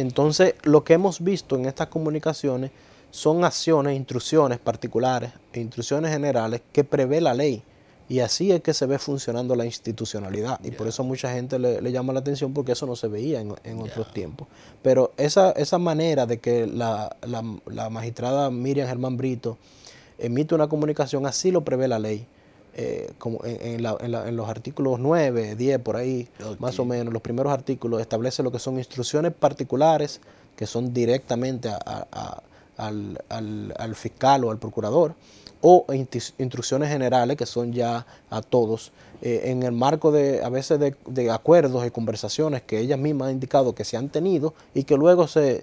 Entonces, lo que hemos visto en estas comunicaciones son acciones, instrucciones particulares e instrucciones generales que prevé la ley. Y así es que se ve funcionando la institucionalidad. Y por eso mucha gente le, llama la atención porque eso no se veía en, otros tiempos. Pero esa, esa manera de que la, la magistrada Miriam Germán Brito emite una comunicación, así lo prevé la ley. Eh, como en, la, en, los artículos 9, 10, por ahí, más o menos, los primeros artículos, establece lo que son instrucciones particulares que son directamente a, al, fiscal o al procurador, o instrucciones generales que son ya a todos, eh, en el marco de a veces de, acuerdos y conversaciones que ellas mismas han indicado que se han tenido y que luego se,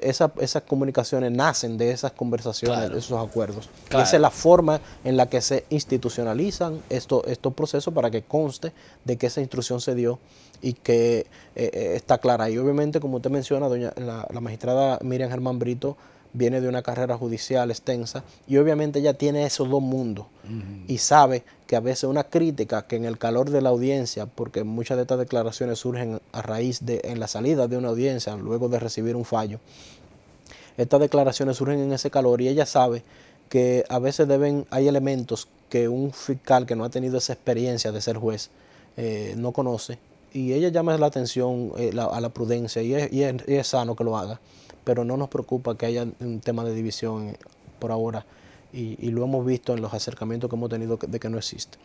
esas comunicaciones nacen de esas conversaciones, de esos acuerdos. esa es la forma en la que se institucionalizan estos, procesos para que conste de que esa instrucción se dio y que eh, eh, está clara. Y obviamente, como usted menciona, doña, la magistrada Miriam Germán Brito, viene de una carrera judicial extensa y obviamente ella tiene esos dos mundos y sabe que a veces una crítica que en el calor de la audiencia, porque muchas de estas declaraciones surgen a raíz de en la salida de una audiencia, luego de recibir un fallo, estas declaraciones surgen en ese calor y ella sabe que a veces deben, hay elementos que un fiscal que no ha tenido esa experiencia de ser juez eh, no conoce y ella llama la atención eh, a la prudencia y es sano que lo haga pero no nos preocupa que haya un tema de división por ahora y, lo hemos visto en los acercamientos que hemos tenido de que no existe.